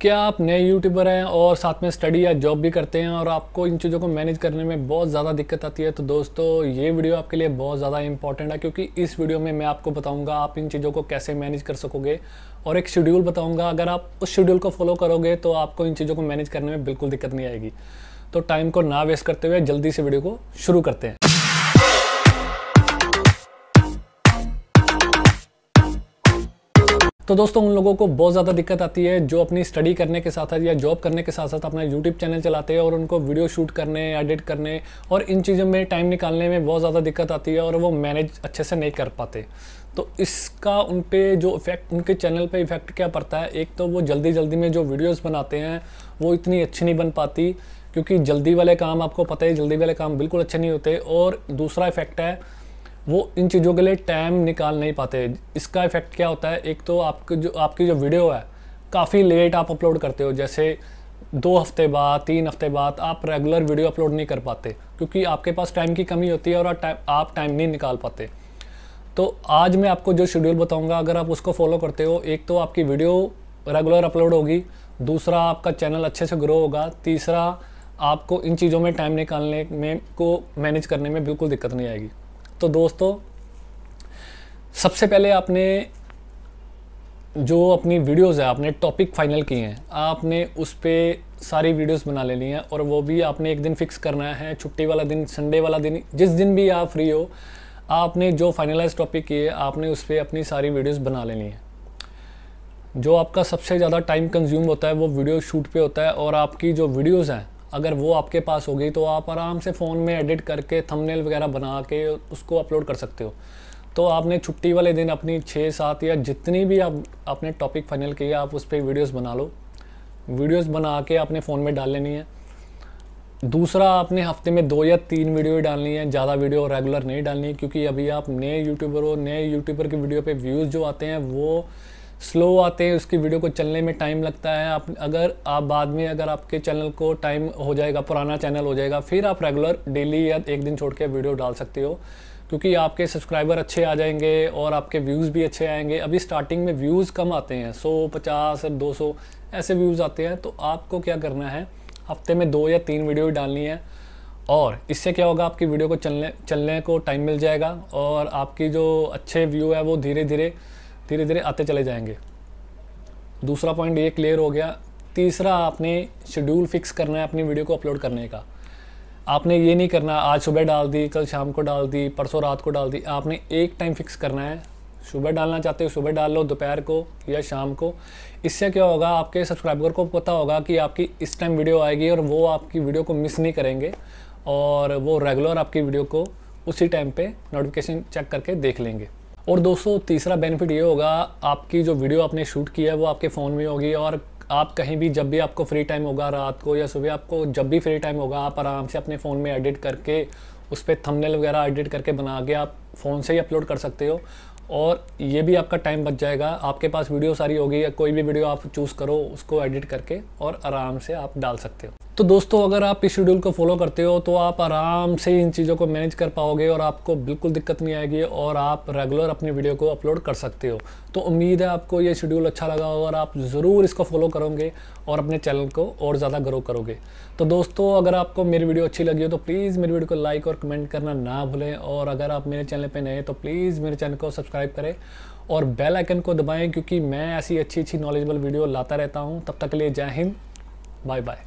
क्या आप नए यूट्यूबर हैं और साथ में स्टडी या जॉब भी करते हैं और आपको इन चीज़ों को मैनेज करने में बहुत ज़्यादा दिक्कत आती है तो दोस्तों ये वीडियो आपके लिए बहुत ज़्यादा इंपॉर्टेंट है क्योंकि इस वीडियो में मैं आपको बताऊंगा आप इन चीज़ों को कैसे मैनेज कर सकोगे और एक शेड्यूल बताऊँगा अगर आप उस शेड्यूल को फॉलो करोगे तो आपको इन चीज़ों को मैनेज करने में बिल्कुल दिक्कत नहीं आएगी तो टाइम को ना वेस्ट करते हुए जल्दी से वीडियो को शुरू करते हैं तो दोस्तों उन लोगों को बहुत ज़्यादा दिक्कत आती है जो अपनी स्टडी करने के साथ साथ या जॉब करने के साथ साथ अपना यूट्यूब चैनल चलाते हैं और उनको वीडियो शूट करने एडिट करने और इन चीज़ों में टाइम निकालने में बहुत ज़्यादा दिक्कत आती है और वो मैनेज अच्छे से नहीं कर पाते तो इसका उन पर जो इफ़ेक्ट उनके चैनल पर इफ़ेक्ट क्या पड़ता है एक तो वो जल्दी जल्दी में जो वीडियोज़ बनाते हैं वो इतनी अच्छी नहीं बन पाती क्योंकि जल्दी वाले काम आपको पता है जल्दी वाले काम बिल्कुल अच्छे नहीं होते और दूसरा इफ़ेक्ट है वो इन चीज़ों के लिए टाइम निकाल नहीं पाते इसका इफ़ेक्ट क्या होता है एक तो आपकी जो आपकी जो वीडियो है काफ़ी लेट आप अपलोड करते हो जैसे दो हफ्ते बाद तीन हफ्ते बाद आप रेगुलर वीडियो अपलोड नहीं कर पाते क्योंकि आपके पास टाइम की कमी होती है और आप टाइम नहीं निकाल पाते तो आज मैं आपको जो शेड्यूल बताऊंगा अगर आप उसको फॉलो करते हो एक तो आपकी वीडियो रेगुलर अपलोड होगी दूसरा आपका चैनल अच्छे से ग्रो होगा तीसरा आपको इन चीज़ों में टाइम निकालने में को मैनेज करने में बिल्कुल दिक्कत नहीं आएगी तो दोस्तों सबसे पहले आपने जो अपनी वीडियोस है आपने टॉपिक फाइनल किए हैं आपने उस पर सारी वीडियोस बना लेनी है और वो भी आपने एक दिन फिक्स करना है छुट्टी वाला दिन संडे वाला दिन जिस दिन भी आप फ्री हो आपने जो फाइनलाइज टॉपिक किए आपने उस पर अपनी सारी वीडियोस बना लेनी है जो आपका सबसे ज़्यादा टाइम कंज्यूम होता है वो वीडियो शूट पे होता है और आपकी जो वीडियोस हैं अगर वो आपके पास होगी तो आप आराम से फ़ोन में एडिट करके थंबनेल वगैरह बना के उसको अपलोड कर सकते हो तो आपने छुट्टी वाले दिन अपनी छः सात या जितनी भी आप आपने टॉपिक फाइनल किया आप उस पर वीडियोज़ बना लो वीडियोज़ बना के आपने फ़ोन में डाल लेनी है दूसरा आपने हफ्ते में दो या तीन वीडियो डालनी है ज़्यादा वीडियो रेगुलर नहीं डालनी है क्योंकि अभी आप नए यूट्यूबर हो नए यूट्यूबर की वीडियो पे व्यूज़ जो आते हैं वो स्लो आते हैं उसकी वीडियो को चलने में टाइम लगता है आप अगर आप बाद में अगर आपके चैनल को टाइम हो जाएगा पुराना चैनल हो जाएगा फिर आप रेगुलर डेली या एक दिन छोड़ के वीडियो डाल सकते हो क्योंकि आपके सब्सक्राइबर अच्छे आ जाएंगे और आपके व्यूज़ भी अच्छे आएंगे अभी स्टार्टिंग में व्यूज़ कम आते हैं सौ पचास दो सौ ऐसे व्यूज़ आते हैं तो आपको क्या करना है हफ्ते में दो या तीन वीडियो डालनी है और इससे क्या होगा आपकी वीडियो को चलने चलने को टाइम मिल जाएगा और आपकी जो अच्छे व्यू है वो धीरे धीरे धीरे धीरे आते चले जाएंगे दूसरा पॉइंट ये क्लियर हो गया तीसरा आपने शेड्यूल फिक्स करना है अपनी वीडियो को अपलोड करने का आपने ये नहीं करना आज सुबह डाल दी कल शाम को डाल दी परसों रात को डाल दी आपने एक टाइम फिक्स करना है सुबह डालना चाहते हो सुबह डाल लो दोपहर को या शाम को इससे क्या होगा आपके सब्सक्राइबर को पता होगा कि आपकी इस टाइम वीडियो आएगी और वो आपकी वीडियो को मिस नहीं करेंगे और वो रेगुलर आपकी वीडियो को उसी टाइम पे नोटिफिकेशन चेक करके देख लेंगे और दोस्तों तीसरा बेनिफिट ये होगा आपकी जो वीडियो आपने शूट किया है वो आपके फ़ोन में होगी और आप कहीं भी जब भी आपको फ्री टाइम होगा रात को या सुबह आपको जब भी फ्री टाइम होगा आप आराम से अपने फ़ोन में एडिट करके उस पर थमनेल वगैरह एडिट करके बना के आप फ़ोन से ही अपलोड कर सकते हो और ये भी आपका टाइम बच जाएगा आपके पास वीडियो सारी होगी या कोई भी वीडियो आप चूज़ करो उसको एडिट करके और आराम से आप डाल सकते हो तो दोस्तों अगर आप इस शेड्यूल को फॉलो करते हो तो आप आराम से इन चीज़ों को मैनेज कर पाओगे और आपको बिल्कुल दिक्कत नहीं आएगी और आप रेगुलर अपनी वीडियो को अपलोड कर सकते हो तो उम्मीद है आपको ये शेड्यूल अच्छा लगा होगा और आप ज़रूर इसको फॉलो करोगे और अपने चैनल को और ज़्यादा ग्रो करोगे तो दोस्तों अगर आपको मेरी वीडियो अच्छी लगी हो तो प्लीज़ मेरी वीडियो को लाइक और कमेंट करना ना भूलें और अगर आप मेरे चैनल पर नए तो प्लीज़ मेरे चैनल को सब्सक्राइब करें और बेल आइकन को दबाएं क्योंकि मैं ऐसी अच्छी अच्छी नॉलेजबल वीडियो लाता रहता हूं तब तक के लिए जय हिंद बाय बाय